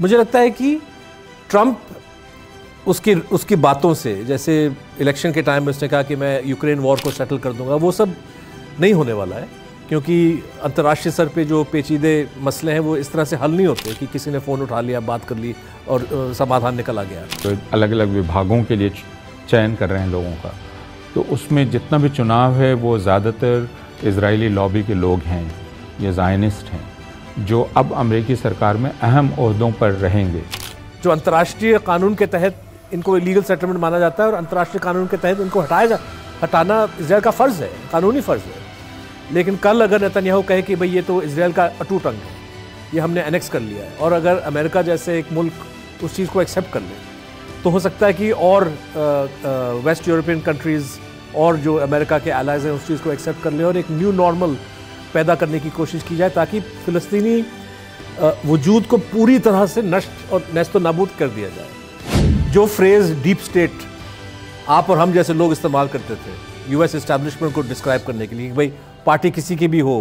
मुझे लगता है कि ट्रंप उसकी उसकी बातों से जैसे इलेक्शन के टाइम में उसने कहा कि मैं यूक्रेन वॉर को सेटल कर दूंगा वो सब नहीं होने वाला है क्योंकि अंतर्राष्ट्रीय स्तर पे जो पेचीदे मसले हैं वो इस तरह से हल नहीं होते कि किसी ने फ़ोन उठा लिया बात कर ली और समाधान निकल आ गया तो अलग अलग विभागों के लिए चयन कर रहे हैं लोगों का तो उसमें जितना भी चुनाव है वो ज़्यादातर इसराइली लॉबी के लोग हैं ये जायनिस्ट हैं जो अब अमेरिकी सरकार में अहम अहदों पर रहेंगे जो अंतर्राष्ट्रीय कानून के तहत इनको लीगल सेटलमेंट माना जाता है और अंतर्राष्ट्रीय कानून के तहत इनको हटाया जा हटाना इसराइल का फ़र्ज़ है कानूनी फ़र्ज़ है लेकिन कल अगर नतन्याहू कहे कि भाई ये तो इसराइल का अटूट अंग है ये हमने एनेक्स कर लिया है और अगर अमेरिका जैसे एक मुल्क उस चीज़ को एक्सेप्ट कर ले तो हो सकता है कि और वेस्ट यूरोपियन कंट्रीज़ और जो अमेरिका के एलाइज हैं उस चीज़ को एक्सेप्ट कर ले और एक न्यू नॉर्मल पैदा करने की कोशिश की जाए ताकि फिलस्तीनी वजूद को पूरी तरह से नष्ट और नस्त नाबूद कर दिया जाए जो फ्रेज़ डीप स्टेट आप और हम जैसे लोग इस्तेमाल करते थे यूएस इस्टेब्लिशमेंट को डिस्क्राइब करने के लिए भाई पार्टी किसी की भी हो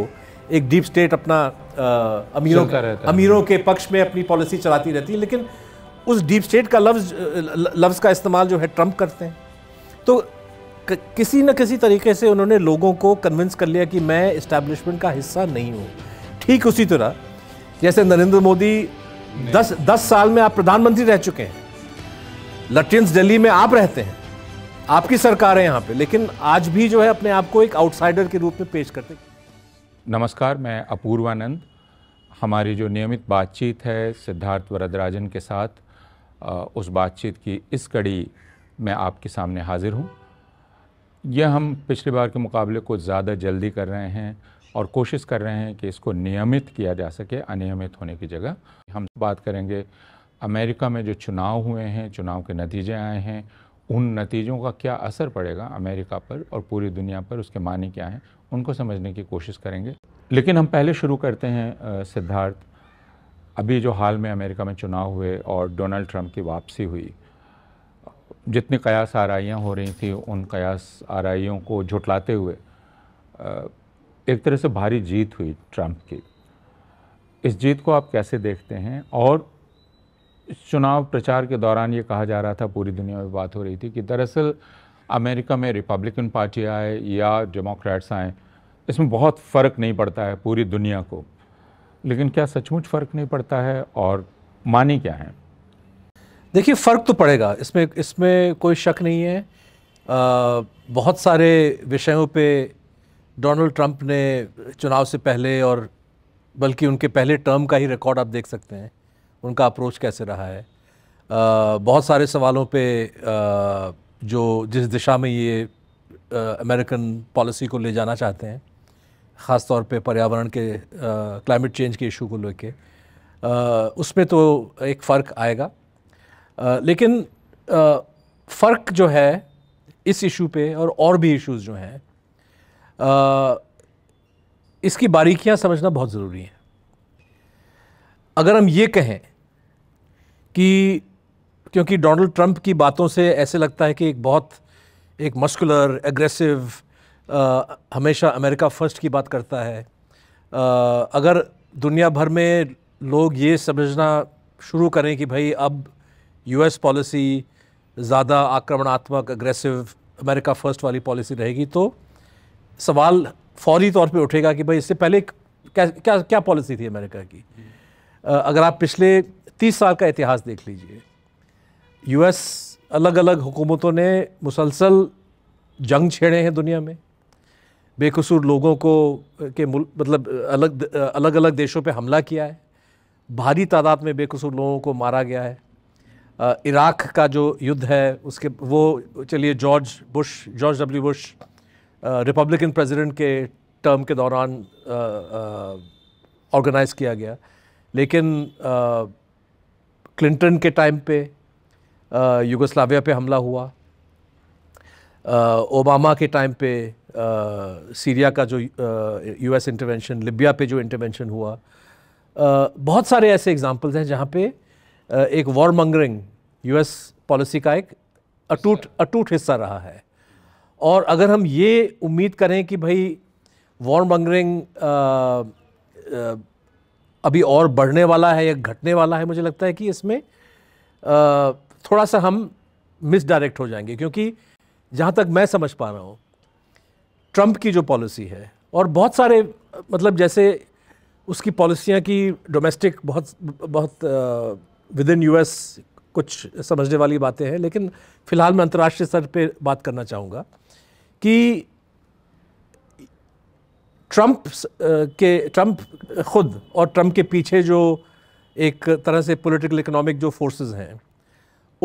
एक डीप स्टेट अपना आ, अमीरों अमीरों के पक्ष में अपनी पॉलिसी चलाती रहती है लेकिन उस डीप स्टेट का लफ्ज लफ्ज़ का इस्तेमाल जो है ट्रंप करते हैं तो किसी न किसी तरीके से उन्होंने लोगों को कन्विंस कर लिया कि मैं इस्टेब्लिशमेंट का हिस्सा नहीं हूँ ठीक उसी तरह जैसे नरेंद्र मोदी दस दस साल में आप प्रधानमंत्री रह चुके हैं लटियंस दिल्ली में आप रहते हैं आपकी सरकार है यहाँ पे लेकिन आज भी जो है अपने आप को एक आउटसाइडर के रूप में पेश करते नमस्कार मैं अपूर्वानंद हमारी जो नियमित बातचीत है सिद्धार्थ वरदराजन के साथ उस बातचीत की इस कड़ी मैं आपके सामने हाजिर हूँ यह हम पिछली बार के मुकाबले को ज़्यादा जल्दी कर रहे हैं और कोशिश कर रहे हैं कि इसको नियमित किया जा सके अनियमित होने की जगह हम बात करेंगे अमेरिका में जो चुनाव हुए हैं चुनाव के नतीजे आए हैं उन नतीजों का क्या असर पड़ेगा अमेरिका पर और पूरी दुनिया पर उसके माने क्या हैं उनको समझने की कोशिश करेंगे लेकिन हम पहले शुरू करते हैं सिद्धार्थ अभी जो हाल में अमेरिका में चुनाव हुए और डोनाल्ड ट्रंप की वापसी हुई जितनी कयास आरइयाँ हो रही थी उन कयास आरइयों को झुटलाते हुए एक तरह से भारी जीत हुई ट्रंप की इस जीत को आप कैसे देखते हैं और चुनाव प्रचार के दौरान ये कहा जा रहा था पूरी दुनिया में बात हो रही थी कि दरअसल अमेरिका में रिपब्लिकन पार्टी आए या डेमोक्रेट्स आए इसमें बहुत फ़र्क नहीं पड़ता है पूरी दुनिया को लेकिन क्या सचमुच फ़र्क नहीं पड़ता है और मानी क्या हैं देखिए फ़र्क तो पड़ेगा इसमें इसमें कोई शक नहीं है आ, बहुत सारे विषयों पे डोनाल्ड ट्रंप ने चुनाव से पहले और बल्कि उनके पहले टर्म का ही रिकॉर्ड आप देख सकते हैं उनका अप्रोच कैसे रहा है आ, बहुत सारे सवालों पे आ, जो जिस दिशा में ये अमेरिकन पॉलिसी को ले जाना चाहते हैं ख़ास तौर पे पर्यावरण के क्लाइमेट चेंज के इशू को लेके उसमें तो एक फ़र्क आएगा लेकिन आ, फ़र्क जो है इस इशू पे और और भी इश्यूज जो हैं इसकी बारीकियां समझना बहुत ज़रूरी है अगर हम ये कहें कि क्योंकि डोनाल्ड ट्रंप की बातों से ऐसे लगता है कि एक बहुत एक मस्कुलर एग्रेसिव आ, हमेशा अमेरिका फ़र्स्ट की बात करता है आ, अगर दुनिया भर में लोग ये समझना शुरू करें कि भाई अब यूएस पॉलिसी ज़्यादा आक्रमणात्मक अग्रेसिव अमेरिका फर्स्ट वाली पॉलिसी रहेगी तो सवाल फौरी तौर पे उठेगा कि भाई इससे पहले क्या क्या क्या पॉलिसी थी अमेरिका की अगर आप पिछले तीस साल का इतिहास देख लीजिए यूएस अलग अलग हुकूमतों ने मुसलसल जंग छेड़े हैं दुनिया में बेकसूर लोगों को के मतलब अलग अलग अलग देशों पे हमला किया है भारी तादाद में बेकसूर लोगों को मारा गया है इराक़ का जो युद्ध है उसके वो चलिए George Bush George W Bush Republican president के टर्म के दौरान ऑर्गेनाइज़ किया गया लेकिन क्लिंटन के टाइम पे युगोस्लाविया पे हमला हुआ ओबामा के टाइम पे सीरिया का जो यूएस इंटरवेंशन लिबिया पे जो इंटरवेंशन हुआ आ, बहुत सारे ऐसे एग्जांपल्स हैं जहाँ पे एक वॉर मंगरिंग यूएस पॉलिसी का एक अटूट अटूट हिस्सा रहा है और अगर हम ये उम्मीद करें कि भाई वॉर मंगरिंग अभी और बढ़ने वाला है या घटने वाला है मुझे लगता है कि इसमें थोड़ा सा हम मिसडायरेक्ट हो जाएंगे क्योंकि जहाँ तक मैं समझ पा रहा हूँ ट्रंप की जो पॉलिसी है और बहुत सारे मतलब जैसे उसकी पॉलिसियाँ की डोमेस्टिक बहुत बहुत विद इन यू कुछ समझने वाली बातें हैं लेकिन फ़िलहाल मैं अंतर्राष्ट्रीय स्तर पे बात करना चाहूँगा कि ट्रंप uh, के ट्रंप खुद और ट्रंप के पीछे जो एक तरह से पॉलिटिकल इकोनॉमिक जो फोर्सेस हैं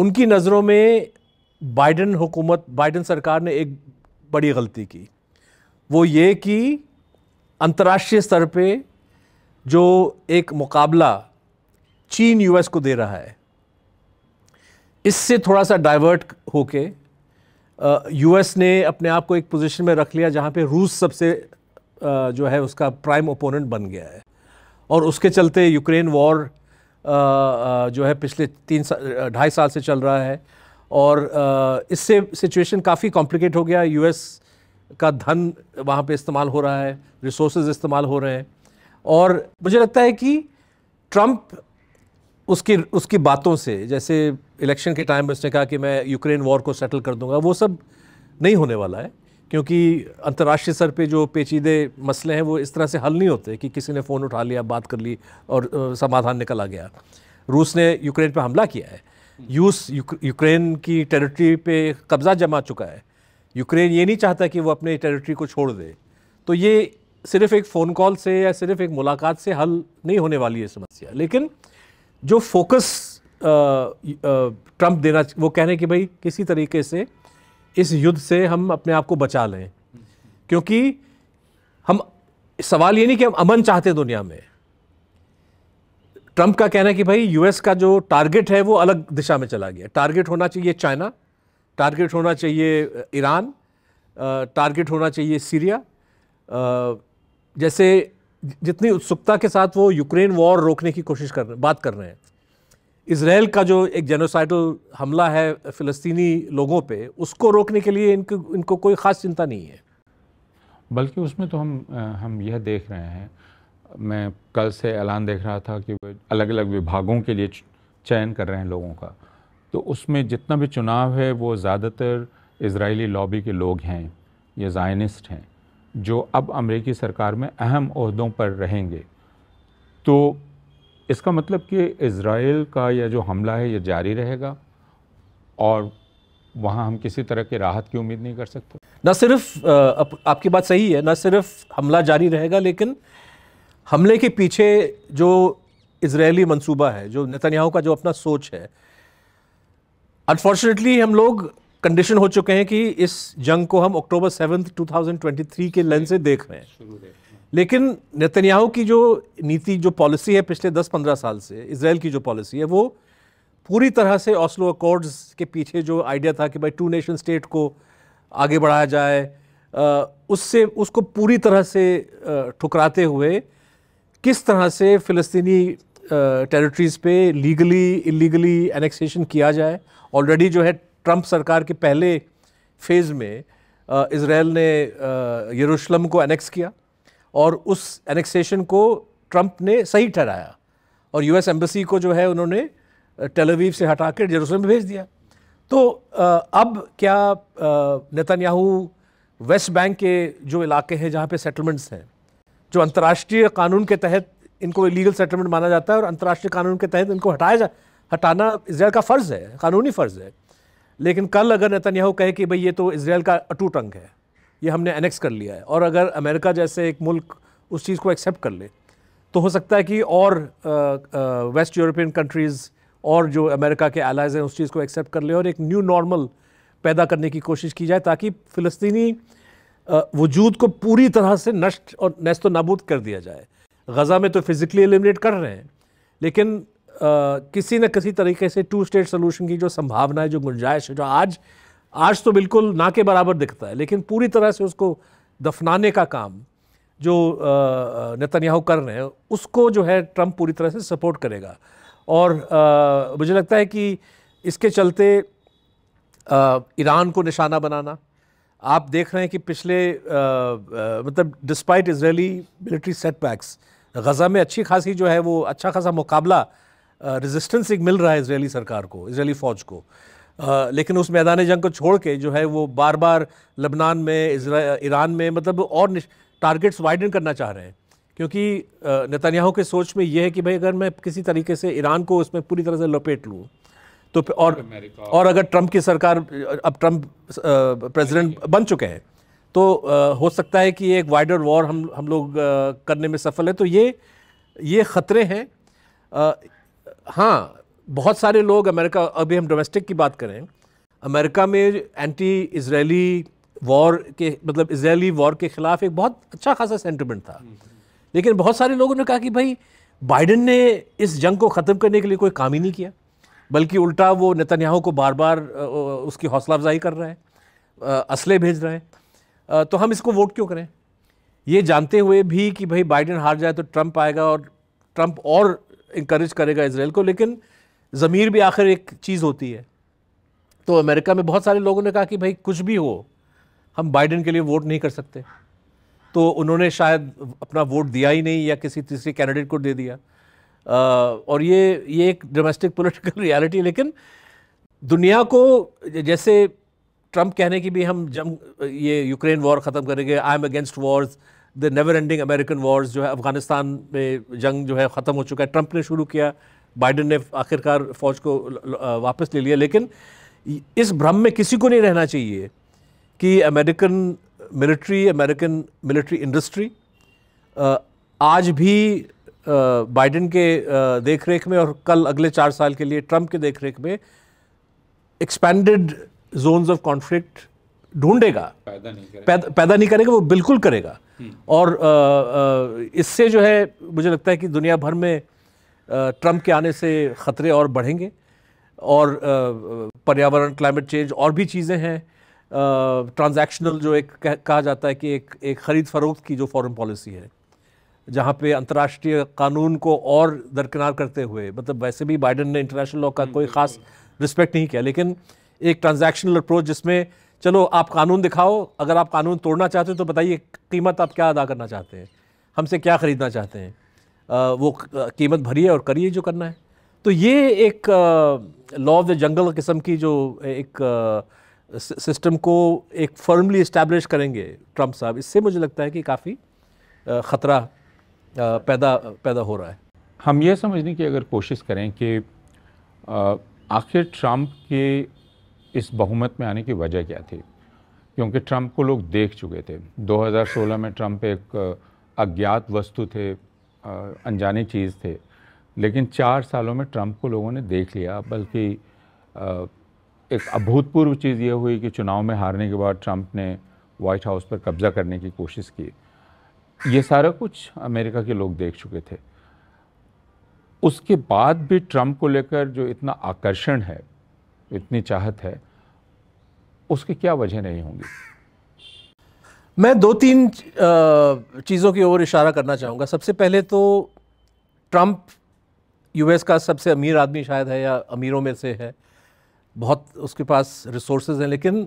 उनकी नज़रों में बाइडन हुकूमत बाइडन सरकार ने एक बड़ी गलती की वो ये कि अंतर्राष्ट्रीय स्तर पे जो एक मुकाबला चीन यूएस को दे रहा है इससे थोड़ा सा डाइवर्ट होके यूएस ने अपने आप को एक पोजीशन में रख लिया जहाँ पे रूस सबसे जो है उसका प्राइम ओपोनेंट बन गया है और उसके चलते यूक्रेन वॉर जो है पिछले तीन सा, ढाई साल से चल रहा है और इससे सिचुएशन काफ़ी कॉम्प्लिकेट हो गया यूएस का धन वहाँ पे इस्तेमाल हो रहा है रिसोर्सेज इस्तेमाल हो रहे हैं और मुझे लगता है कि ट्रंप उसकी उसकी बातों से जैसे इलेक्शन के टाइम में उसने कहा कि मैं यूक्रेन वॉर को सेटल कर दूंगा वो सब नहीं होने वाला है क्योंकि अंतर्राष्ट्रीय स्तर पे जो पेचीदे मसले हैं वो इस तरह से हल नहीं होते कि किसी ने फ़ोन उठा लिया बात कर ली और समाधान निकल आ गया रूस ने यूक्रेन पर हमला किया है यूस यूक्रेन की टेरिटरी पे कब्ज़ा जमा चुका है यूक्रेन ये नहीं चाहता कि वो अपने टेरिटरी को छोड़ दे तो ये सिर्फ एक फ़ोन कॉल से या सिर्फ एक मुलाकात से हल नहीं होने वाली है समस्या लेकिन जो फोकस ट्रंप uh, uh, देना वो कह रहे हैं कि भाई किसी तरीके से इस युद्ध से हम अपने आप को बचा लें क्योंकि हम सवाल ये नहीं कि हम अमन चाहते दुनिया में ट्रंप का कहना है कि भाई यूएस का जो टारगेट है वो अलग दिशा में चला गया टारगेट होना चाहिए चाइना टारगेट होना चाहिए ईरान uh, टारगेट होना चाहिए सीरिया जैसे जितनी उत्सुकता के साथ वो यूक्रेन वॉर रोकने की कोशिश कर बात कर रहे हैं इसराइल का जो एक जेनोसाइडल हमला है फ़िलिस्तीनी लोगों पे उसको रोकने के लिए इनको इनको कोई ख़ास चिंता नहीं है बल्कि उसमें तो हम हम यह देख रहे हैं मैं कल से ऐलान देख रहा था कि अलग अलग विभागों के लिए चयन कर रहे हैं लोगों का तो उसमें जितना भी चुनाव है वो ज़्यादातर इसराइली लॉबी के लोग हैं या जायनिस्ट हैं जो अब अमेरिकी सरकार में अहम अहदों पर रहेंगे तो इसका मतलब कि इसराइल का यह जो हमला है ये जारी रहेगा और वहाँ हम किसी तरह की राहत की उम्मीद नहीं कर सकते न सिर्फ आप, आपकी बात सही है न सिर्फ हमला जारी रहेगा लेकिन हमले के पीछे जो इसराइली मंसूबा है जो नेतन्याहू का जो अपना सोच है अनफॉर्चुनेटली हम लोग कंडीशन हो चुके हैं कि इस जंग को हम अक्टूबर सेवन्थ 2023 के लेंस से देख रहे हैं लेकिन नेतन्याहू की जो नीति जो पॉलिसी है पिछले 10-15 साल से इसराइल की जो पॉलिसी है वो पूरी तरह से ऑस्लो अकॉर्ड्स के पीछे जो आइडिया था कि भाई टू नेशन स्टेट को आगे बढ़ाया जाए उससे उसको पूरी तरह से ठुकराते हुए किस तरह से फ़िलिस्तीनी टेरिटरीज़ पे लीगली इलीगली एनेक्सेशन किया जाए ऑलरेडी जो है ट्रंप सरकार के पहले फेज़ में इसराइल ने यरूशलम को एनेक्स किया और उस एनेक्सेशन को ट्रंप ने सही ठहराया और यूएस एम्बेसी को जो है उन्होंने टेलीवीव से हटा कर जेरूसलम भेज दिया तो अब क्या नेतन्याहू वेस्ट बैंक के जो इलाके हैं जहाँ पे सेटलमेंट्स हैं जो अंतर्राष्ट्रीय कानून के तहत इनको इलीगल सेटलमेंट माना जाता है और अंतर्राष्ट्रीय कानून के तहत इनको हटाया जा हटाना इसराइल का फ़र्ज़ है कानूनी फ़र्ज़ है लेकिन कल अगर नेतन्याहू कहे कि भाई ये तो इसराइल का अटूट अंग है ये हमने एनेक्स कर लिया है और अगर अमेरिका जैसे एक मुल्क उस चीज़ को एक्सेप्ट कर ले तो हो सकता है कि और आ, आ, वेस्ट यूरोपियन कंट्रीज़ और जो अमेरिका के एलाइज हैं उस चीज़ को एक्सेप्ट कर ले और एक न्यू नॉर्मल पैदा करने की कोशिश की जाए ताकि फ़िलिस्तीनी वजूद को पूरी तरह से नष्ट और नस्त नाबूद कर दिया जाए गज़ा में तो फिज़िकली एलिमिनेट कर रहे हैं लेकिन किसी न किसी तरीके से टू स्टेट सोल्यूशन की जो संभावना है जो गुंजाइश है जो आज आज तो बिल्कुल ना के बराबर दिखता है लेकिन पूरी तरह से उसको दफनाने का काम जो नेतन्याहू कर रहे हैं उसको जो है ट्रंप पूरी तरह से सपोर्ट करेगा और आ, मुझे लगता है कि इसके चलते ईरान को निशाना बनाना आप देख रहे हैं कि पिछले आ, आ, मतलब despite Israeli military setbacks Gaza में अच्छी खासी जो है वो अच्छा खासा मुकाबला रेजिस्टेंस एक मिल रहा है इसराइली सरकार को इसराइली फ़ौज को आ, लेकिन उस मैदान जंग को छोड़ के जो है वो बार बार लबनान में ईरान में मतलब और टारगेट्स वाइडन करना चाह रहे हैं क्योंकि नेतन्याहू के सोच में ये है कि भाई अगर मैं किसी तरीके से ईरान को उसमें पूरी तरह से लपेट लूँ तो और और अगर ट्रंप की सरकार अब ट्रंप प्रेसिडेंट बन चुके हैं तो हो सकता है कि एक वाइडर वॉर हम हम लोग करने में सफल है तो ये ये ख़तरे हैं हाँ बहुत सारे लोग अमेरिका अभी हम डोमेस्टिक की बात करें अमेरिका में एंटी इसराइली वॉर के मतलब इसराइली वॉर के ख़िलाफ़ एक बहुत अच्छा खासा सेंटिमेंट था लेकिन बहुत सारे लोगों ने कहा कि भाई बाइडन ने इस जंग को ख़त्म करने के लिए कोई काम ही नहीं किया बल्कि उल्टा वो नेतन्याहू को बार बार उसकी हौसला अफजाई कर रहा है असले भेज रहा है तो हम इसको वोट क्यों करें ये जानते हुए भी कि भाई बाइडन हार जाए तो ट्रंप आएगा और ट्रंप और इंक्रेज करेगा इसराइल को लेकिन ज़मीर भी आखिर एक चीज़ होती है तो अमेरिका में बहुत सारे लोगों ने कहा कि भाई कुछ भी हो हम बाइडन के लिए वोट नहीं कर सकते तो उन्होंने शायद अपना वोट दिया ही नहीं या किसी तीसरे कैंडिडेट को दे दिया आ, और ये ये एक डोमेस्टिक पॉलिटिकल रियलिटी लेकिन दुनिया को जैसे ट्रम्प कहने की भी हम जम ये यूक्रेन वॉर ख़त्म करेंगे I am against wars the never ending American wars जो है अफगानिस्तान में जंग जो है ख़त्म हो चुका है ट्रंप ने शुरू किया बाइडन ने आखिरकार फ़ौज को वापस ले लिया लेकिन इस भ्रम में किसी को नहीं रहना चाहिए कि American military American military industry आज भी बाइडन के देख रेख में और कल अगले चार साल के लिए ट्रंप के देख रेख में एक्सपेंडेड जोन्स ऑफ कॉन्फ्लिक्ट ढूंढेगा पैदा नहीं करेगा पैदा नहीं करेगा वो बिल्कुल करेगा हम्म। और इससे जो है मुझे लगता है कि दुनिया भर में ट्रंप के आने से ख़तरे और बढ़ेंगे और पर्यावरण क्लाइमेट चेंज और भी चीज़ें हैं ट्रांजैक्शनल जो एक कहा जाता है कि एक एक ख़रीद फरोख्त की जो फॉरेन पॉलिसी है जहाँ पे अंतर्राष्ट्रीय कानून को और दरकिनार करते हुए मतलब वैसे भी बाइडन ने इंटरनेशनल लॉ का कोई हम्म, ख़ास हम्म, रिस्पेक्ट नहीं किया लेकिन एक ट्रांजैक्शनल अप्रोच जिसमें चलो आप कानून दिखाओ अगर आप कानून तोड़ना चाहते हैं तो बताइए कीमत आप क्या अदा करना चाहते हैं हमसे क्या ख़रीदना चाहते हैं आ, वो कीमत भरिए और करिए जो करना है तो ये एक लॉ ऑफ द जंगल किस्म की जो एक आ, सिस्टम को एक फर्मली इस्टेब्लिश करेंगे ट्रंप साहब इससे मुझे लगता है कि काफ़ी ख़तरा पैदा पैदा हो रहा है हम ये समझने की अगर कोशिश करें कि आखिर ट्रंप के इस बहुमत में आने की वजह क्या थी क्योंकि ट्रंप को लोग देख चुके थे 2016 में ट्रंप एक अज्ञात वस्तु थे अनजाने चीज़ थे लेकिन चार सालों में ट्रंप को लोगों ने देख लिया बल्कि एक अभूतपूर्व चीज़ यह हुई कि चुनाव में हारने के बाद ट्रंप ने वाइट हाउस पर कब्जा करने की कोशिश की ये सारा कुछ अमेरिका के लोग देख चुके थे उसके बाद भी ट्रंप को लेकर जो इतना आकर्षण है इतनी चाहत है उसकी क्या वजह नहीं होंगी मैं दो तीन चीज़ों की ओर इशारा करना चाहूँगा सबसे पहले तो ट्रंप यूएस का सबसे अमीर आदमी शायद है या अमीरों में से है बहुत उसके पास रिसोर्सेज हैं लेकिन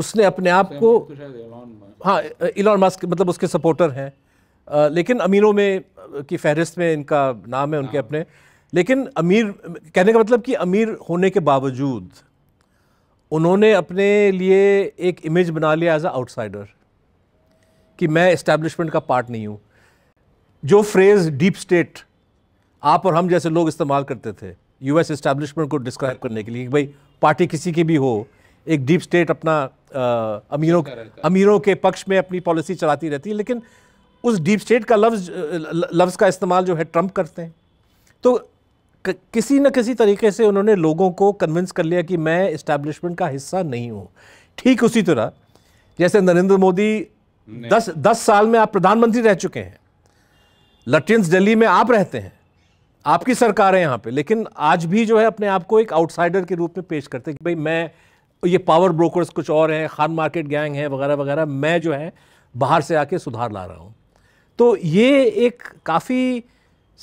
उसने अपने आप को तो हाँ इलॉन मस्क मतलब उसके सपोर्टर हैं लेकिन अमीरों में की फहरिस्त में इनका नाम है उनके हाँ। अपने लेकिन अमीर कहने का मतलब कि अमीर होने के बावजूद उन्होंने अपने लिए एक इमेज बना लिया एज अ आउटसाइडर कि मैं इस्टेब्लिशमेंट का पार्ट नहीं हूँ जो फ्रेज़ डीप स्टेट आप और हम जैसे लोग इस्तेमाल करते थे यूएस इस्टेब्लिशमेंट को डिस्क्राइब करने के लिए कि भाई पार्टी किसी की भी हो एक डीप स्टेट अपना आ, अमीरों अमीरों के पक्ष में अपनी पॉलिसी चलाती रहती है लेकिन उस डीप स्टेट का लफ्ज लफ्ज़ का इस्तेमाल जो है ट्रंप करते हैं तो किसी न किसी तरीके से उन्होंने लोगों को कन्विंस कर लिया कि मैं इस्टेब्लिशमेंट का हिस्सा नहीं हूँ ठीक उसी तरह जैसे नरेंद्र मोदी दस दस साल में आप प्रधानमंत्री रह चुके हैं लटियंस दिल्ली में आप रहते हैं आपकी सरकार है यहाँ पे लेकिन आज भी जो है अपने आप को एक आउटसाइडर के रूप में पेश करते हैं कि भाई मैं ये पावर ब्रोकर्स कुछ और हैं खान मार्केट गैंग है वगैरह वगैरह मैं जो है बाहर से आके सुधार ला रहा हूँ तो ये एक काफ़ी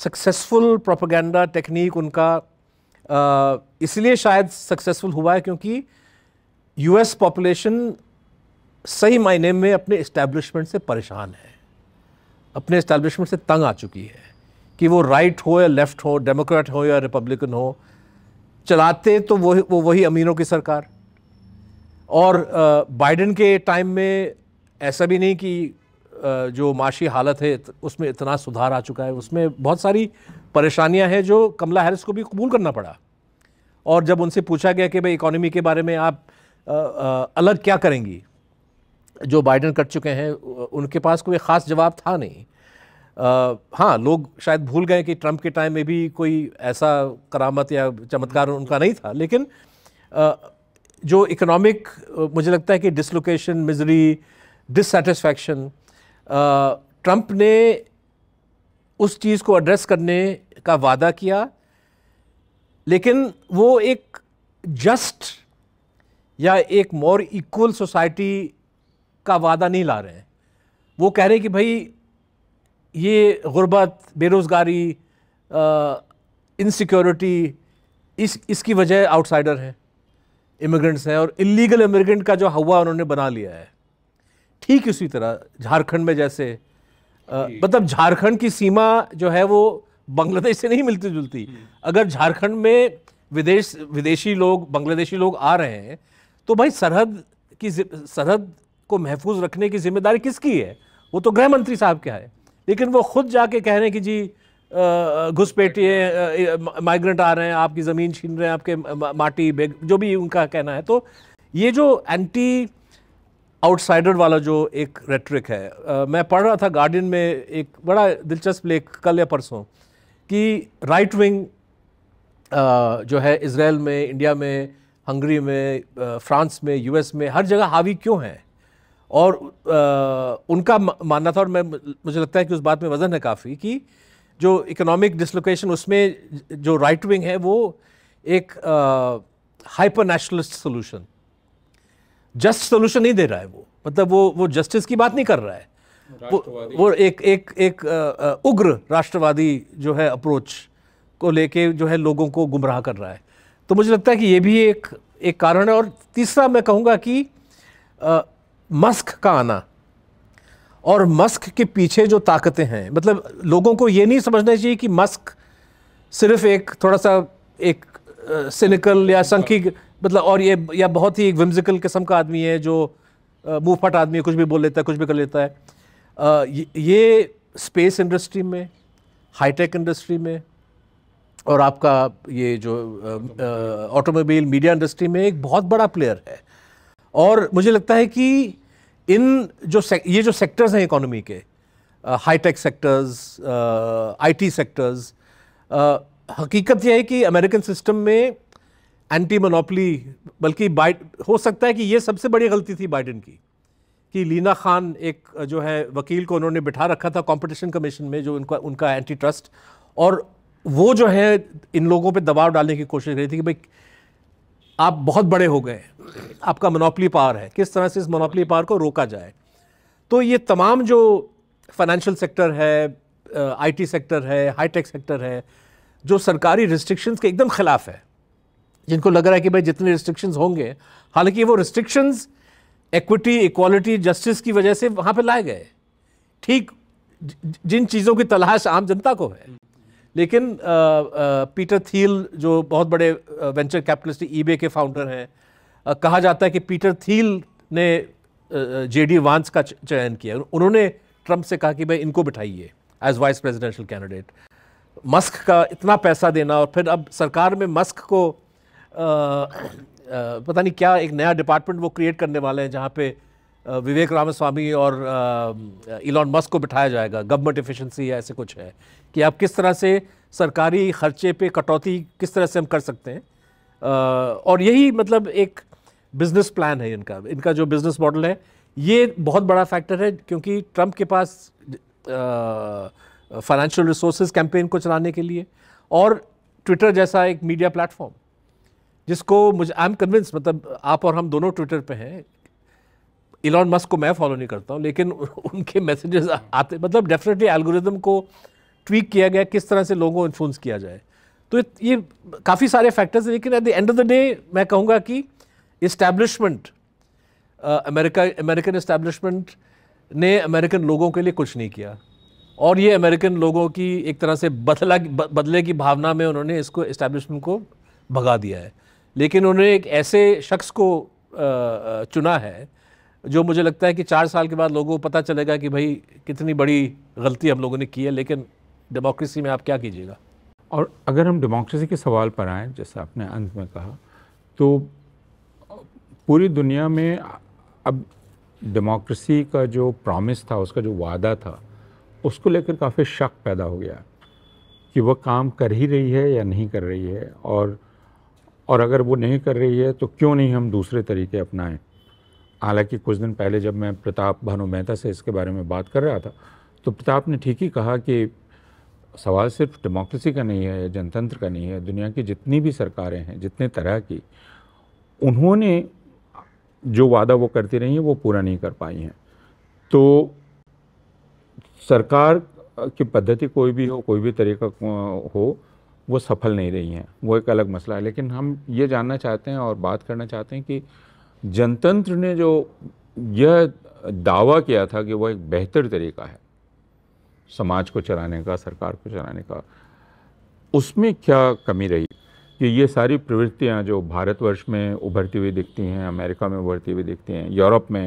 सक्सेसफुल प्रोपागेंडा टेक्निक उनका इसलिए शायद सक्सेसफुल हुआ है क्योंकि यूएस पॉपुलेशन सही मायने में अपने इस्टेब्लिशमेंट से परेशान है अपने इस्टेब्लिशमेंट से तंग आ चुकी है कि वो राइट हो या लेफ्ट हो डेमोक्रेट हो या रिपब्लिकन हो चलाते तो वही वो वही अमीरों की सरकार और बाइडन के टाइम में ऐसा भी नहीं कि जो माशी हालत है उसमें इतना सुधार आ चुका है उसमें बहुत सारी परेशानियां हैं जो कमला हैरिस को भी कबूल करना पड़ा और जब उनसे पूछा गया कि भाई इकोनॉमी के बारे में आप अलग क्या करेंगी जो बाइडन कर चुके हैं उनके पास कोई ख़ास जवाब था नहीं आ, हाँ लोग शायद भूल गए कि ट्रंप के टाइम में भी कोई ऐसा करामत या चमत्कार उनका नहीं था लेकिन आ, जो इकोनॉमिक मुझे लगता है कि डिसलोकेशन मिजरी डिससेटिस्फैक्शन ट्रंप ने उस चीज़ को एड्रेस करने का वादा किया लेकिन वो एक जस्ट या एक मोर इक्वल सोसाइटी का वादा नहीं ला रहे हैं वो कह रहे हैं कि भाई ये गुर्बत बेरोज़गारी इनसिक्योरिटी इस इसकी वजह आउटसाइडर हैं इमिग्रेंट्स हैं और इलीगल इमिग्रेंट का जो हवा उन्होंने बना लिया है ठीक इसी तरह झारखंड में जैसे मतलब झारखंड की सीमा जो है वो बांग्लादेश से नहीं मिलती जुलती हम्म। अगर झारखंड में विदेश विदेशी लोग बांग्लादेशी लोग आ रहे हैं तो भाई सरहद की सरहद को महफूज रखने की जिम्मेदारी किसकी है वो तो गृह मंत्री साहब क्या है लेकिन वो खुद जाके कह रहे हैं कि जी घुसपेटिए माइग्रेंट आ रहे हैं आपकी ज़मीन छीन रहे हैं आपके माटी जो भी उनका कहना है तो ये जो एंटी आउटसाइडर वाला जो एक रेट्रिक है आ, मैं पढ़ रहा था गार्डियन में एक बड़ा दिलचस्प लेख कल या परसों कि राइट विंग जो है इसराइल में इंडिया में हंगरी में आ, फ्रांस में यूएस में हर जगह हावी क्यों हैं और आ, उनका मानना था और मैं मुझे लगता है कि उस बात में वज़न है काफ़ी कि जो इकोनॉमिक डिसलोकेशन उसमें जो राइट विंग है वो एक hyper nationalist solution just solution नहीं दे रहा है वो मतलब वो वो जस्टिस की बात नहीं कर रहा है वो वो एक एक एक उग्र राष्ट्रवादी जो है अप्रोच को लेके जो है लोगों को गुमराह कर रहा है तो मुझे लगता है कि ये भी एक एक कारण है और तीसरा मैं कहूँगा कि आ, मस्क का आना और मस्क के पीछे जो ताकतें हैं मतलब लोगों को ये नहीं समझना चाहिए कि मस्क सिर्फ एक थोड़ा सा एक सिनिकल या संखी मतलब और ये या बहुत ही एक विम्जिकल किस्म का आदमी है जो मुँह फट आदमी है कुछ भी बोल लेता है कुछ भी कर लेता है आ, ये, ये स्पेस इंडस्ट्री में हाईटेक इंडस्ट्री में और आपका ये जो ऑटोमोबाइल मीडिया इंडस्ट्री में एक बहुत बड़ा प्लेयर है और मुझे लगता है कि इन जो ये जो सेक्टर्स हैं इकोनॉमी के हाईटेक सेक्टर्स आईटी सेक्टर्स हकीकत यह है कि अमेरिकन सिस्टम में एंटी मोनोपली बल्कि बाइट हो सकता है कि ये सबसे बड़ी गलती थी बाइडन की कि लीना खान एक जो है वकील को उन्होंने बिठा रखा था कंपटीशन कमीशन में जो उनका उनका एंटी ट्रस्ट और वो जो है इन लोगों पे दबाव डालने की कोशिश कर रही थी कि भाई आप बहुत बड़े हो गए आपका मोनोपली पावर है किस तरह से इस मोनोपली पावर को रोका जाए तो ये तमाम जो फाइनेंशियल सेक्टर है आईटी सेक्टर है हाईटेक सेक्टर है जो सरकारी रिस्ट्रिक्शंस के एकदम खिलाफ है जिनको लग रहा है कि भाई जितने रिस्ट्रिक्शंस होंगे हालांकि वो रिस्ट्रिक्शंस इक्विटी इक्वालिटी जस्टिस की वजह से वहाँ पे लाए गए ठीक जिन चीज़ों की तलाश आम जनता को है लेकिन आ, आ, पीटर थील जो बहुत बड़े वेंचर कैपिटलिस्ट ईबे के फाउंडर हैं कहा जाता है कि पीटर थील ने जे डी वांस का चयन किया उन्होंने ट्रंप से कहा कि भाई इनको बिठाइए as vice presidential candidate Musk का इतना पैसा देना और फिर अब सरकार में मस्क को पता नहीं क्या एक नया डिपार्टमेंट वो क्रिएट करने वाले हैं जहाँ पे विवेक रामास्वामी और इलॉन मस्क को बिठाया जाएगा गवर्नमेंट एफिशिएंसी ऐसे कुछ है कि आप किस तरह से सरकारी खर्चे पे कटौती किस तरह से हम कर सकते हैं आ, और यही मतलब एक बिजनेस प्लान है इनका इनका जो बिजनेस मॉडल है ये बहुत बड़ा फैक्टर है क्योंकि ट्रंप के पास फाइनेंशियल रिसोर्सेज कैंपेन को चलाने के लिए और ट्विटर जैसा एक मीडिया प्लेटफॉर्म जिसको मुझे आई एम कन्विंस मतलब आप और हम दोनों ट्विटर पे हैं इलॉन मस्क को मैं फॉलो नहीं करता हूँ लेकिन उनके मैसेजेस आते मतलब डेफिनेटली एल्गोरिदम को ट्वीक किया गया किस तरह से लोगों को इन्फ्लुंस किया जाए तो ये काफ़ी सारे फैक्टर्स हैं लेकिन at the end of the day मैं कहूँगा कि इस्टेब्लिशमेंट अमेरिका अमेरिकन इस्टेब्लिशमेंट ने अमेरिकन लोगों के लिए कुछ नहीं किया और ये अमेरिकन लोगों की एक तरह से बदला बदले की भावना में उन्होंने इसको इस्टेब्लिशमेंट को भगा दिया है लेकिन उन्होंने एक ऐसे शख्स को चुना है जो मुझे लगता है कि चार साल के बाद लोगों को पता चलेगा कि भाई कितनी बड़ी गलती हम लोगों ने की है लेकिन डेमोक्रेसी में आप क्या कीजिएगा और अगर हम डेमोक्रेसी के सवाल पर आएँ जैसे आपने अंत में कहा तो पूरी दुनिया में अब डेमोक्रेसी का जो प्रॉमिस था उसका जो वादा था उसको लेकर काफ़ी शक पैदा हो गया कि वह काम कर ही रही है या नहीं कर रही है और और अगर वो नहीं कर रही है तो क्यों नहीं हम दूसरे तरीके अपनाएं हालांकि कुछ दिन पहले जब मैं प्रताप भानु मेहता से इसके बारे में बात कर रहा था तो प्रताप ने ठीक ही कहा कि सवाल सिर्फ डेमोक्रेसी का नहीं है जनतंत्र का नहीं है दुनिया की जितनी भी सरकारें हैं जितने तरह की उन्होंने जो वादा वो करती रही हैं वो पूरा नहीं कर पाई हैं तो सरकार की पद्धति कोई भी हो कोई भी तरीका हो वो सफल नहीं रही हैं वो एक अलग मसला है लेकिन हम ये जानना चाहते हैं और बात करना चाहते हैं कि जनतंत्र ने जो यह दावा किया था कि वह एक बेहतर तरीका है समाज को चलाने का सरकार को चलाने का उसमें क्या कमी रही कि ये सारी प्रवृत्तियाँ जो भारतवर्ष में उभरती हुई दिखती हैं अमेरिका में उभरती हुई दिखती हैं यूरोप में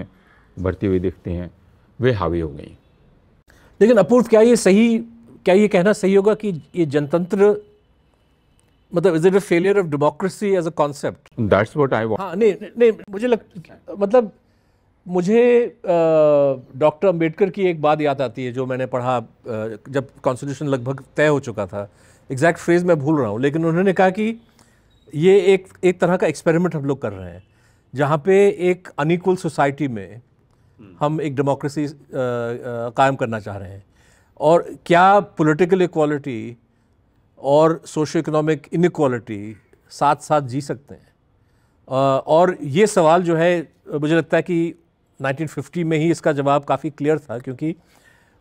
उभरती हुई दिखती हैं वे हावी हो गई लेकिन अपूर्व क्या ये सही क्या ये कहना सही होगा कि ये जनतंत्र मतलब is it a failure of democracy as a concept that's what I want हां नहीं नहीं मुझे लग मतलब मुझे डॉक्टर अंबेडकर की एक बात याद आती है जो मैंने पढ़ा आ, जब कॉन्स्टिट्यूशन लगभग तय हो चुका था एग्जैक्ट फ्रेज मैं भूल रहा हूँ लेकिन उन्होंने कहा कि ये एक एक तरह का एक्सपेरिमेंट हम लोग कर रहे हैं जहाँ पे एक अनइक्वल सोसाइटी में हम एक डेमोक्रेसी कायम करना चाह रहे हैं और क्या पॉलिटिकल इक्वालिटी और सोशो इकोनॉमिक इनक्वालिटी साथ साथ जी सकते हैं और ये सवाल जो है मुझे लगता है कि 1950 में ही इसका जवाब काफ़ी क्लियर था क्योंकि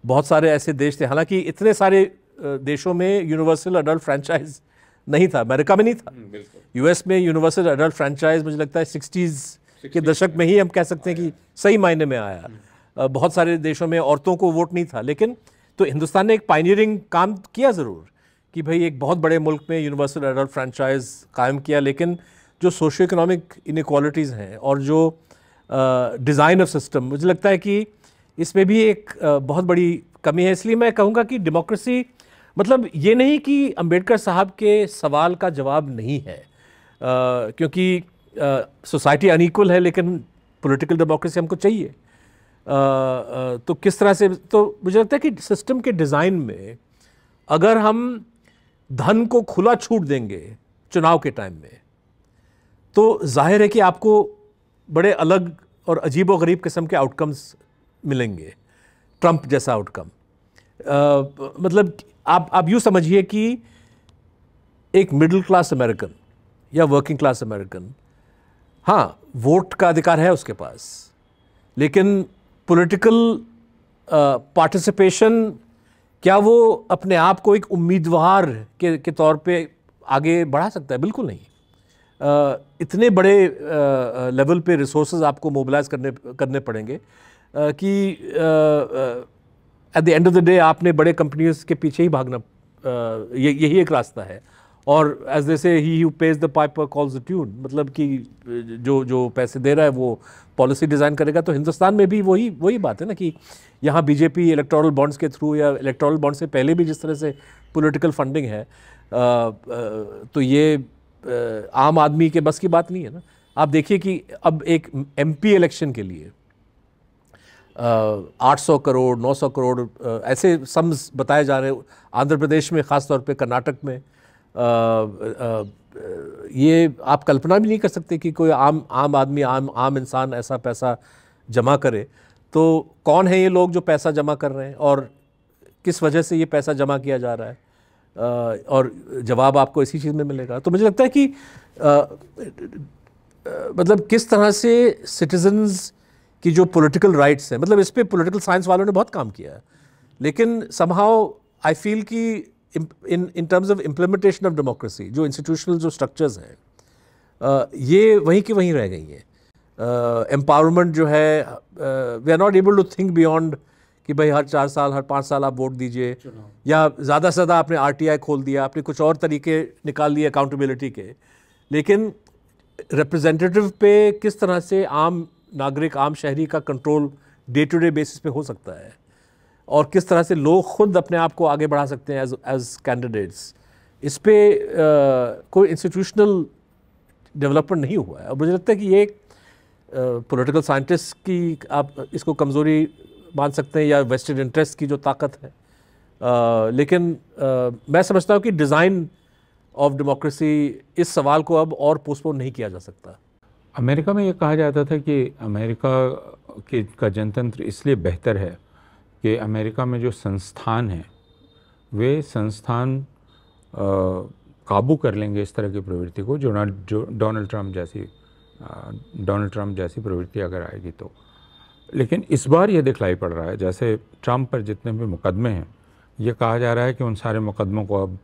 बहुत सारे ऐसे देश थे हालांकि इतने सारे देशों में यूनिवर्सल अडल्ट फ्रेंचाइज नहीं था अमेरिका में नहीं था यूएस हम्म, में यूनिवर्सल अडल्ट फ्रेंचाइज मुझे लगता है सिक्सटीज़ के दशक में ही हम कह सकते हैं कि सही मायने में आया हम्म। बहुत सारे देशों में औरतों को वोट नहीं था लेकिन तो हिंदुस्तान ने एक पाइनियरिंग काम किया ज़रूर कि भाई एक बहुत बड़े मुल्क में यूनिवर्सल एडल्ट फ्रेंचाइज कायम किया लेकिन जो सोशो इकोनॉमिक इनक्वालिटीज़ हैं और जो डिज़ाइन ऑफ सिस्टम मुझे लगता है कि इसमें भी एक आ, बहुत बड़ी कमी है इसलिए मैं कहूँगा कि डेमोक्रेसी मतलब ये नहीं कि अंबेडकर साहब के सवाल का जवाब नहीं है आ, क्योंकि सोसाइटी अनइक्वल है लेकिन पॉलिटिकल डेमोक्रेसी हमको चाहिए आ, आ, तो किस तरह से तो मुझे लगता है कि सिस्टम के डिज़ाइन में अगर हम धन को खुला छूट देंगे चुनाव के टाइम में तो जाहिर है कि आपको बड़े अलग और अजीब गरीब किस्म के आउटकम्स मिलेंगे ट्रंप जैसा आउटकम मतलब आप आप यूँ समझिए कि एक मिडिल क्लास अमेरिकन या वर्किंग क्लास अमेरिकन हाँ वोट का अधिकार है उसके पास लेकिन पॉलिटिकल पार्टिसिपेशन क्या वो अपने आप को एक उम्मीदवार के के तौर पे आगे बढ़ा सकता है बिल्कुल नहीं आ, इतने बड़े आ, लेवल पे रिसोर्स आपको मोबिलाइज करने करने पड़ेंगे आ, कि at the end of the day आपने बड़े कंपनीज के पीछे ही भागना यही एक रास्ता है और एज दे से ही you pays the pipe calls the tune मतलब कि जो जो पैसे दे रहा है वो पॉलिसी डिज़ाइन करेगा तो हिंदुस्तान में भी वही वही बात है ना कि यहाँ बीजेपी इलेक्टोरल बॉन्ड्स के थ्रू या इलेक्ट्रॉल बॉन्ड से पहले भी जिस तरह से पॉलिटिकल फंडिंग है आ, आ, तो ये आ, आम आदमी के बस की बात नहीं है ना आप देखिए कि अब एक एमपी इलेक्शन के लिए आठ सौ करोड़ नौ सौ करोड़ ऐसे सम्स बताए जा रहे हैं आंध्र प्रदेश में ख़ासतौर पर कर्नाटक में ये आप कल्पना भी नहीं कर सकते कि कोई आम आम आदमी आम आम इंसान ऐसा पैसा जमा करे तो कौन है ये लोग जो पैसा जमा कर रहे हैं और किस वजह से ये पैसा जमा किया जा रहा है आ, और जवाब आपको इसी चीज़ में मिलेगा तो मुझे लगता है कि आ, आ, मतलब किस तरह से सिटीजन्स की जो पॉलिटिकल राइट्स हैं मतलब इस पर पोलिटिकल साइंस वालों ने बहुत काम किया है लेकिन समहाओ आई फील कि in in terms of implementation of democracy जो इंस्टीट्यूशनल जो स्ट्रक्चर्स हैं ये वहीं की वहीं रह गई हैं एम्पावरमेंट जो है we are not able to think beyond कि भाई हर चार साल हर पाँच साल आप वोट दीजिए या ज़्यादा से ज़्यादा आपने आर खोल दिया आपने कुछ और तरीके निकाल लिए अकाउंटेबिलिटी के लेकिन रिप्रेजेंटेटिव पे किस तरह से आम नागरिक आम शहरी का control day to day basis पे हो सकता है और किस तरह से लोग खुद अपने आप को आगे बढ़ा सकते हैं एज एज कैंडिडेट्स इस पर कोई इंस्टीट्यूशनल डेवलपमेंट नहीं हुआ है और मुझे लगता है कि ये पॉलिटिकल साइंटिस्ट की आप इसको कमज़ोरी मान सकते हैं या वेस्टेड इंटरेस्ट की जो ताकत है आ, लेकिन आ, मैं समझता हूँ कि डिज़ाइन ऑफ डेमोक्रेसी इस सवाल को अब और पोस्टपोन नहीं किया जा सकता अमेरिका में ये कहा जाता था कि अमेरिका के का जनतंत्र इसलिए बेहतर है कि अमेरिका में जो संस्थान हैं वे संस्थान काबू कर लेंगे इस तरह की प्रवृत्ति को जो डोनाल्ड ट्रंप जैसी डोनाल्ड ट्रंप जैसी प्रवृत्ति अगर आएगी तो लेकिन इस बार ये दिखलाई पड़ रहा है जैसे ट्रंप पर जितने भी मुकदमे हैं ये कहा जा रहा है कि उन सारे मुकदमों को अब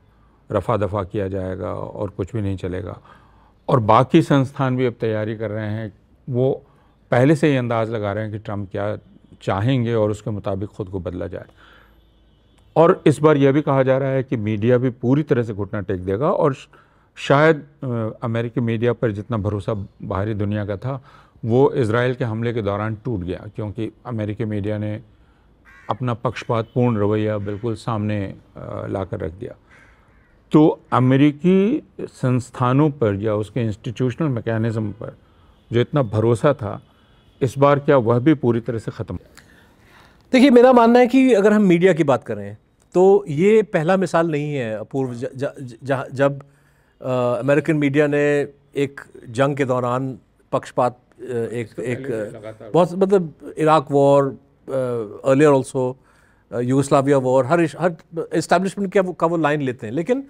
रफा दफा किया जाएगा और कुछ भी नहीं चलेगा और बाकी संस्थान भी अब तैयारी कर रहे हैं वो पहले से ही अंदाज़ लगा रहे हैं कि ट्रंप क्या चाहेंगे और उसके मुताबिक ख़ुद को बदला जाए और इस बार यह भी कहा जा रहा है कि मीडिया भी पूरी तरह से घुटना टेक देगा और शायद अमेरिकी मीडिया पर जितना भरोसा बाहरी दुनिया का था वो इसराइल के हमले के दौरान टूट गया क्योंकि अमेरिकी मीडिया ने अपना पक्षपातपूर्ण रवैया बिल्कुल सामने ला कर रख दिया तो अमेरिकी संस्थानों पर या उसके इंस्टीट्यूशनल मैकेनिज़्म पर जो इतना भरोसा था इस बार क्या वह भी पूरी तरह से ख़त्म देखिए मेरा मानना है कि अगर हम मीडिया की बात करें तो ये पहला मिसाल नहीं है पूर्व जब अमेरिकन मीडिया ने एक जंग के दौरान पक्षपात एक एक बहुत मतलब Iraq war earlier also Yugoslavia war हर हर इस्टेब्लिशमेंट का वो लाइन लेते हैं लेकिन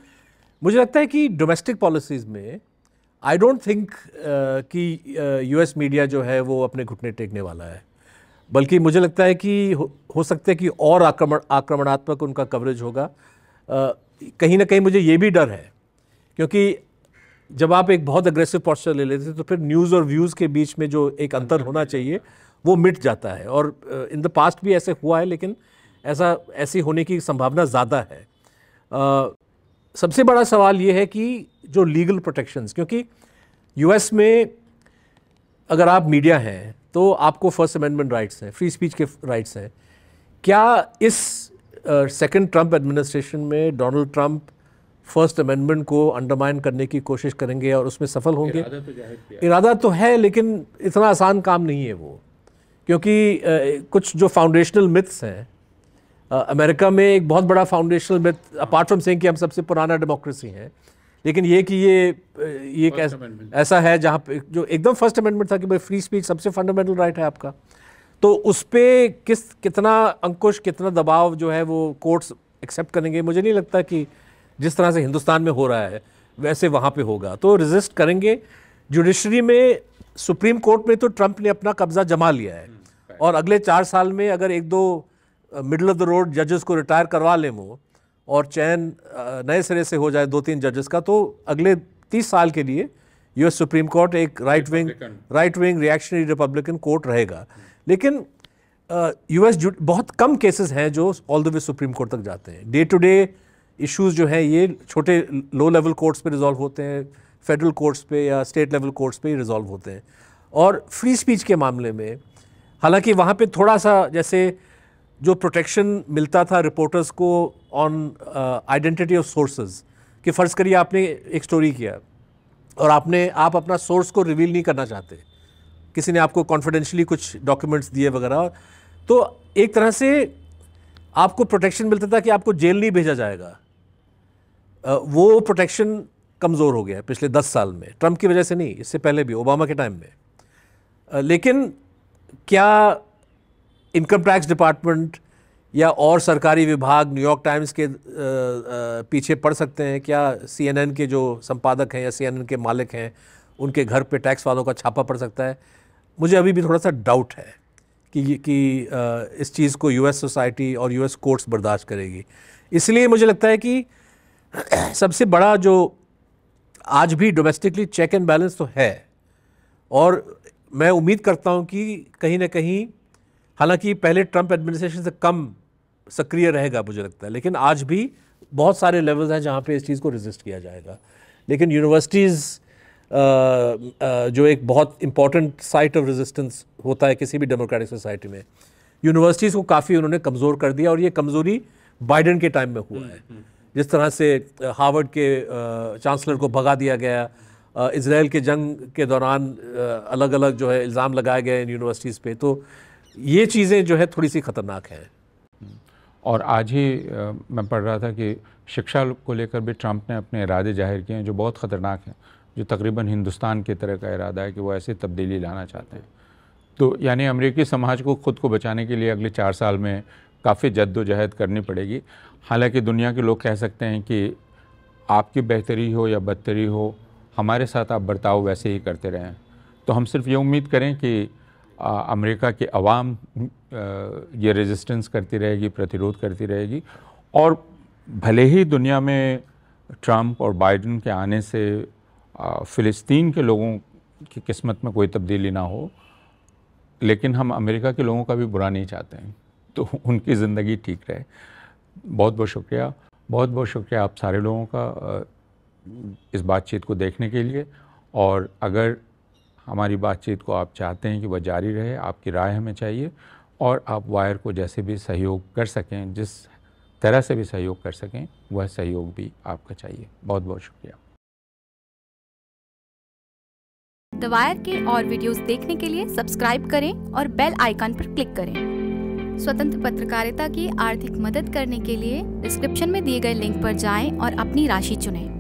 मुझे लगता है कि डोमेस्टिक पॉलिसीज़ में आई डोंट थिंक कि यू एस मीडिया जो है वो अपने घुटने टेकने वाला है बल्कि मुझे लगता है कि हो, हो सकता है कि और आक्रमण आक्रमणात्मक उनका कवरेज होगा uh, कहीं ना कहीं मुझे ये भी डर है क्योंकि जब आप एक बहुत अग्रेसिव पॉस्चर ले लेते हैं तो फिर न्यूज़ और व्यूज़ के बीच में जो एक अंतर होना चाहिए वो मिट जाता है और इन द पास्ट भी ऐसे हुआ है लेकिन ऐसा ऐसी होने की संभावना ज़्यादा है uh, सबसे बड़ा सवाल ये है कि जो लीगल प्रोटेक्शंस क्योंकि यूएस में अगर आप मीडिया हैं तो आपको फर्स्ट अमेंडमेंट राइट्स हैं फ्री स्पीच के राइट्स हैं क्या इस सेकंड ट्रंप एडमिनिस्ट्रेशन में डोनाल्ड ट्रंप फर्स्ट अमेंडमेंट को अंडरमाइन करने की कोशिश करेंगे और उसमें सफल होंगे इरादा तो, इरादा तो है लेकिन इतना आसान काम नहीं है वो क्योंकि uh, कुछ जो फाउंडेशनल मिथ्स हैं अमेरिका में एक बहुत बड़ा foundational myth apart from saying कि हम सबसे पुराना डेमोक्रेसी है लेकिन ये कि ये ये एक ऐसा, है जहाँ पे जो एकदम फर्स्ट अमेंडमेंट था कि भाई फ्री स्पीच सबसे फंडामेंटल राइट है आपका तो उस पर किस कितना अंकुश कितना दबाव जो है वो कोर्ट्स एक्सेप्ट करेंगे मुझे नहीं लगता कि जिस तरह से हिंदुस्तान में हो रहा है वैसे वहाँ पे होगा तो रजिस्ट करेंगे जुडिशरी में सुप्रीम कोर्ट में तो ट्रंप ने अपना कब्जा जमा लिया है हम्म, और अगले चार साल में अगर एक दो मिडल ऑफ द रोड जजेस को रिटायर करवा लें वो और चयन नए सिरे से हो जाए दो तीन जजेस का तो अगले तीस साल के लिए यूएस सुप्रीम कोर्ट एक right wing right wing reactionary Republican court रहेगा लेकिन यूएस uh, बहुत कम केसेस हैं जो all the way supreme court तक जाते हैं डे टू डे इश्यूज जो हैं ये छोटे लो लेवल कोर्ट्स पे रिजॉल्व होते हैं फेडरल कोर्ट्स पे या स्टेट लेवल कोर्ट्स पे ही रिजॉल्व होते हैं और फ्री स्पीच के मामले में हालांकि वहाँ पे थोड़ा सा जैसे जो प्रोटेक्शन मिलता था रिपोर्टर्स को ऑन आइडेंटिटी ऑफ सोर्सेज कि फ़र्ज़ करिए आपने एक स्टोरी किया और आपने आप अपना सोर्स को रिवील नहीं करना चाहते किसी ने आपको कॉन्फिडेंशली कुछ डॉक्यूमेंट्स दिए वगैरह तो एक तरह से आपको प्रोटेक्शन मिलता था कि आपको जेल नहीं भेजा जाएगा वो प्रोटेक्शन कमज़ोर हो गया पिछले दस साल में ट्रंप की वजह से नहीं इससे पहले भी ओबामा के टाइम में लेकिन क्या इनकम टैक्स डिपार्टमेंट या और सरकारी विभाग न्यूयॉर्क टाइम्स के पीछे पड़ सकते हैं क्या सीएनएन के जो संपादक हैं या सीएनएन के मालिक हैं उनके घर पे टैक्स वालों का छापा पड़ सकता है मुझे अभी भी थोड़ा सा डाउट है कि कि इस चीज़ को यूएस सोसाइटी और यूएस कोर्ट्स बर्दाश्त करेगी इसलिए मुझे लगता है कि सबसे बड़ा जो आज भी डोमेस्टिकली चेक एंड बैलेंस तो है और मैं उम्मीद करता हूँ कि कहीं ना कहीं हालांकि पहले ट्रंप एडमिनिस्ट्रेशन से कम सक्रिय रहेगा मुझे लगता है लेकिन आज भी बहुत सारे लेवल्स हैं जहाँ पे इस चीज़ को रिजिस्ट किया जाएगा लेकिन यूनिवर्सिटीज़ जो एक बहुत इंपॉर्टेंट साइट ऑफ रेजिस्टेंस होता है किसी भी डेमोक्रेटिक सोसाइटी में यूनिवर्सिटीज़ को काफ़ी उन्होंने कमज़ोर कर दिया और ये कमज़ोरी बाइडन के टाइम में हुआ हम्म, है हम्म। जिस तरह से हार्वर्ड के चांसलर को भगा दिया गया इसराइल के जंग के दौरान अलग अलग जो है इल्ज़ाम लगाए गए यूनिवर्सिटीज़ पे तो ये चीज़ें जो है थोड़ी सी ख़तरनाक हैं और आज ही आ, मैं पढ़ रहा था कि शिक्षा को लेकर भी ट्रंप ने अपने इरादे जाहिर किए हैं जो बहुत ख़तरनाक हैं जो तकरीबन हिंदुस्तान की तरह का इरादा है कि वो ऐसी तब्दीली लाना चाहते हैं तो यानी अमरीकी समाज को ख़ुद को बचाने के लिए अगले चार साल में काफ़ी जद्दोजहद करनी पड़ेगी हालांकि दुनिया के लोग कह सकते हैं कि आपकी बेहतरी हो या बदतरी हो हमारे साथ आप बर्ताव वैसे ही करते रहें तो हम सिर्फ ये उम्मीद करें कि अमेरिका के अवाम ये रेजिस्टेंस करती रहेगी प्रतिरोध करती रहेगी और भले ही दुनिया में ट्रंप और बाइडन के आने से फ़िलिस्तीन के लोगों की किस्मत में कोई तब्दीली ना हो लेकिन हम अमेरिका के लोगों का भी बुरा नहीं चाहते हैं तो उनकी ज़िंदगी ठीक रहे बहुत बहुत शुक्रिया बहुत बहुत शुक्रिया आप सारे लोगों का इस बातचीत को देखने के लिए और अगर हमारी बातचीत को आप चाहते हैं कि वह जारी रहे आपकी राय हमें चाहिए और आप वायर को जैसे भी सहयोग कर सकें जिस तरह से भी सहयोग कर सकें वह सहयोग भी आपका चाहिए बहुत बहुत शुक्रिया द वायर के और वीडियोस देखने के लिए सब्सक्राइब करें और बेल आइकन पर क्लिक करें स्वतंत्र पत्रकारिता की आर्थिक मदद करने के लिए डिस्क्रिप्शन में दिए गए लिंक पर जाएं और अपनी राशि चुनें